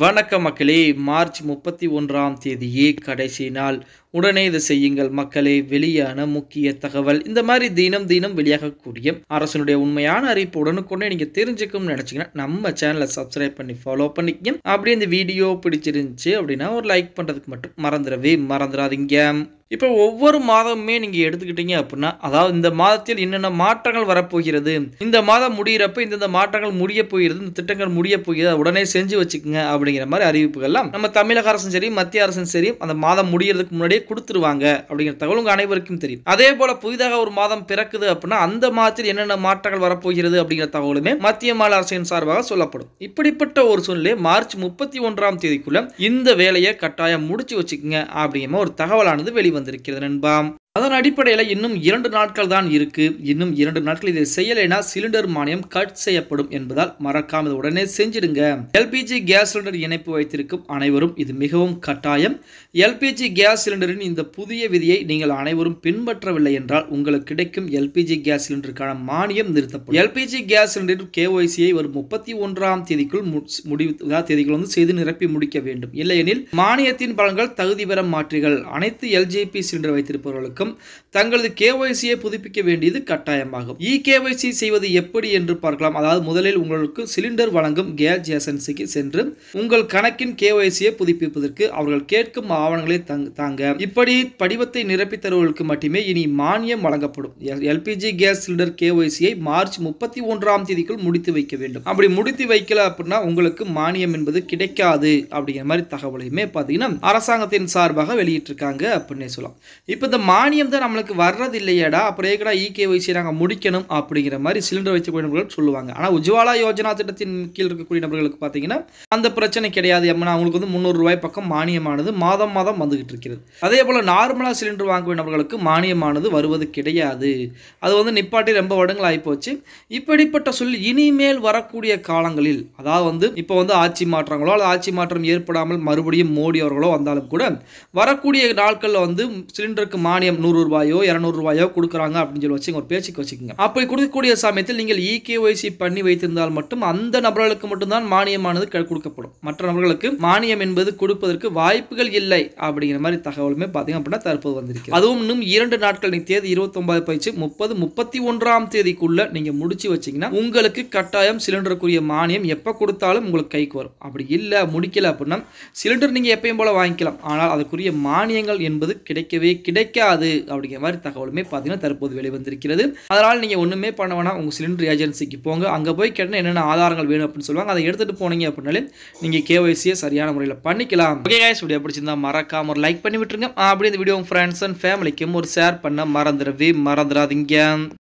வணக்க மக்களே மார்ச் முப்பத்தி ஒன்றாம் தேதியே கடைசி நாள் உடனே இதை செய்யுங்கள் மக்களே வெளியான முக்கிய தகவல் இந்த மாதிரி தினம் தினம் வெளியாகக்கூடிய அரசனுடைய உண்மையான அறிவிப்பு உடனுக்குடனே நீங்கள் தெரிஞ்சுக்கணும்னு நினைச்சீங்கன்னா நம்ம சேனலை சப்ஸ்கிரைப் பண்ணி ஃபாலோ பண்ணிக்க அப்படியே இந்த வீடியோ பிடிச்சிருந்துச்சு அப்படின்னா ஒரு லைக் பண்ணுறதுக்கு மட்டும் மறந்துடவே மறந்துடாதீங்க இப்போ ஒவ்வொரு மாதமுமே நீங்கள் எடுத்துக்கிட்டீங்க அப்படின்னா அதாவது இந்த மாதத்தில் என்னென்ன மாற்றங்கள் வரப்போகிறது இந்த மாதம் முடிகிறப்ப இந்தந்த மாற்றங்கள் முடிய போகிறது இந்த திட்டங்கள் முடிய போகிறது உடனே செஞ்சு வச்சுக்கோங்க அப்படிங்கிற மாதிரி அறிவிப்புகள்லாம் நம்ம தமிழக அரசும் சரி மத்திய அரசும் சரி அந்த மாதம் முடிகிறதுக்கு முன்னாடியே கொடுத்துருவாங்க அப்படிங்கிற தகவல் அனைவருக்கும் தெரியும் அதே போல புதிதாக ஒரு மாதம் பிறக்குது அப்படின்னா அந்த மாதத்தில் என்னென்ன மாற்றங்கள் வரப்போகிறது அப்படிங்கிற தகவலுமே மத்திய மாநில அரசின் சார்பாக சொல்லப்படும் இப்படிப்பட்ட ஒரு சூழ்நிலை மார்ச் முப்பத்தி ஒன்றாம் தேதிக்குள்ள இந்த வேலையை கட்டாயம் முடிச்சு வச்சுக்கோங்க அப்படிங்கிற ஒரு தகவலானது வெளிவந்து வந்திருக்கிறது நண்பாம் அதன் அடிப்படையில் இன்னும் இரண்டு நாட்கள் தான் இருக்கு இன்னும் இரண்டு நாட்கள் இதை செய்யலைனா சிலிண்டர் மானியம் கட் செய்யப்படும் என்பதால் மறக்காம உடனே செஞ்சிடுங்க எல்பிஜி கேஸ் சிலிண்டர் இணைப்பு வைத்திருக்கும் அனைவரும் இது மிகவும் கட்டாயம் எல்பிஜி கேஸ் சிலிண்டரின் இந்த புதிய விதியை நீங்கள் அனைவரும் பின்பற்றவில்லை என்றால் உங்களுக்கு கிடைக்கும் எல்பிஜி கேஸ் சிலிண்டருக்கான மானியம் நிறுத்தப்படும் எல்பிஜி கேஸ் சிலிண்டர் கேஒய்சியை ஒரு முப்பத்தி ஒன்றாம் தேதிக்குள் முடிவு தேதிகள் வந்து செய்து நிரப்பி முடிக்க வேண்டும் இல்லையெனில் மானியத்தின் பலன்கள் தகுதி பெற மாற்றிகள் அனைத்து எல்ஜிபி சிலிண்டர் வைத்திருப்பவர்களுக்கு 咁 தங்களது கேஒய்சியை புதுப்பிக்க வேண்டியது கட்டாயமாகும் இ கேஒய்சி செய்வது எப்படி என்று பார்க்கலாம் அதாவது முதலில் உங்களுக்கு சிலிண்டர் வழங்கும் கேஸ் ஏசன்சிக்கு சென்று உங்கள் கணக்கின் கேஒய்சியை புதுப்பிப்பதற்கு அவர்கள் கேட்கும் ஆவணங்களை தாங்க இப்படி படிவத்தை நிரப்பி தருவர்களுக்கு மட்டுமே இனி மானியம் வழங்கப்படும் எல்பிஜி கேஸ் சிலிண்டர் கேஒய்சியை மார்ச் முப்பத்தி ஒன்றாம் தேதிக்குள் முடித்து வைக்க வேண்டும் அப்படி முடித்து வைக்கல அப்படின்னா உங்களுக்கு மானியம் என்பது கிடைக்காது அப்படிங்கிற மாதிரி தகவலையுமே பார்த்தீங்கன்னா அரசாங்கத்தின் சார்பாக வெளியிட்டிருக்காங்க அப்படின்னே சொல்லலாம் இப்போ இந்த மானியம் தான் நம்மளுக்கு வர்றது இல்லையடா அப்புறம் ஏக்கடா இகேஒய்சி e நாங்கள் முடிக்கணும் அப்படிங்கிற மாதிரி சிலிண்டர் வைத்துக்கூடிய நபர்கள் சொல்லுவாங்க ஆனால் உஜ்வாலா யோஜனா திட்டத்தின் கீழ் இருக்கக்கூடிய நபர்களுக்கு பார்த்தீங்கன்னா அந்த பிரச்சனை கிடையாது அப்படின்னா அவங்களுக்கு வந்து முந்நூறு ரூபாய் பக்கம் மானியமானது மாதம் மாதம் வந்துகிட்டு இருக்கிறது அதே போல் நார்மலாக சிலிண்டர் வாங்கக்கூடிய நபர்களுக்கு மானியமானது வருவது கிடையாது அது வந்து நிப்பாட்டி ரொம்ப வருடங்கள் ஆகிப்போச்சு இப்படிப்பட்ட சொல் இனிமேல் வரக்கூடிய காலங்களில் அதாவது வந்து இப்போ வந்து ஆட்சி மாற்றங்களோ அல்லது ஆட்சி மாற்றம் ஏற்படாமல் மறுபடியும் மோடி அவர்களோ வந்தாலும் கூட வரக்கூடிய நாட்களில் வந்து சிலிண்டருக்கு மானியம் நூறு ரூபாய் நூறுரூவாயோ இரநூறுவாயோ கொடுக்குறாங்க அப்படின்னு சொல்லி வச்சு ஒரு பேச்சுக்கு வச்சுக்கோங்க அப்படி கொடுக்கக்கூடிய சமயத்தில் நீங்கள் இகேஒய்சி e பண்ணி வைத்திருந்தால் மட்டும் அந்த நபர்களுக்கு மட்டும்தான் மானியமானது கொடுக்கப்படும் மற்ற நபர்களுக்கு மானியம் என்பது கொடுப்பதற்கு வாய்ப்புகள் இல்லை அப்படிங்கிற மாதிரி தகவலுமே பார்த்தீங்க அப்படின்னா தற்போது வந்திருக்கு அதுவும் இன்னும் இரண்டு நாட்கள் நீங்கள் தேதி ஒன்பது பயிற்சி முப்பது முப்பத்தி ஒன்றாம் தேதிக்குள்ள நீங்க முடிச்சு வச்சீங்கன்னா உங்களுக்கு கட்டாயம் சிலிண்டருக்குரிய மானியம் எப்போ கொடுத்தாலும் உங்களுக்கு கைக்கு வரும் அப்படி இல்லை முடிக்கல அப்படின்னா சிலிண்டர் நீங்க எப்பயும் போல வாங்கிக்கலாம் ஆனால் அதுக்குரிய மானியங்கள் என்பது கிடைக்கவே கிடைக்காது அப்படிங்கிற மாதிரி தகவலுமே பார்த்தீங்கன்னா தற்போது வெளிவந்திருக்கிறது அதனால் நீங்கள் ஒன்றுமே பண்ண வேணாம் உங்கள் சிலிண்டர் ஏஜென்சிக்கு போங்க அங்கே போய் கேட்டால் என்னென்ன ஆதாரங்கள் வேணும் அப்படின்னு சொல்லுவாங்க அதை எடுத்துகிட்டு போனீங்க அப்படின்னாலே நீங்கள் கேஒய்சியை சரியான முறையில் பண்ணிக்கலாம் ஓகே கேஸ் வீடியோ பிடிச்சிருந்தா மறக்காம ஒரு லைக் பண்ணி விட்டுருங்க அப்படி இந்த வீடியோ உங்கள் ஃப்ரெண்ட்ஸ் அண்ட் ஃபேமிலிக்கும் ஒரு ஷேர் பண்ண மறந்துடவே மறந்துடாதீங்க